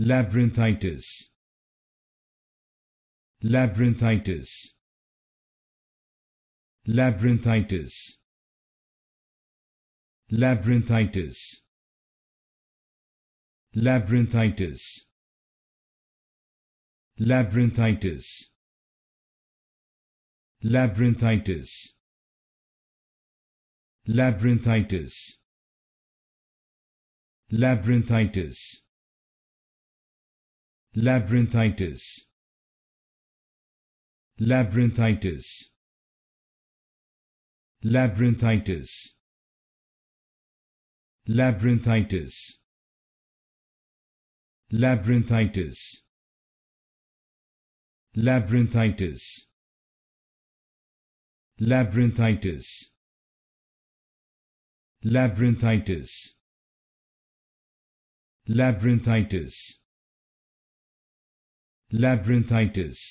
labyrinthitis labyrinthitis labyrinthitis labyrinthitis labyrinthitis labyrinthitis labyrinthitis labyrinthitis labyrinthitis labyrinthitis labyrinthitis labyrinthitis labyrinthitis labyrinthitis labyrinthitis labyrinthitis labyrinthitis labyrinthitis labyrinthitis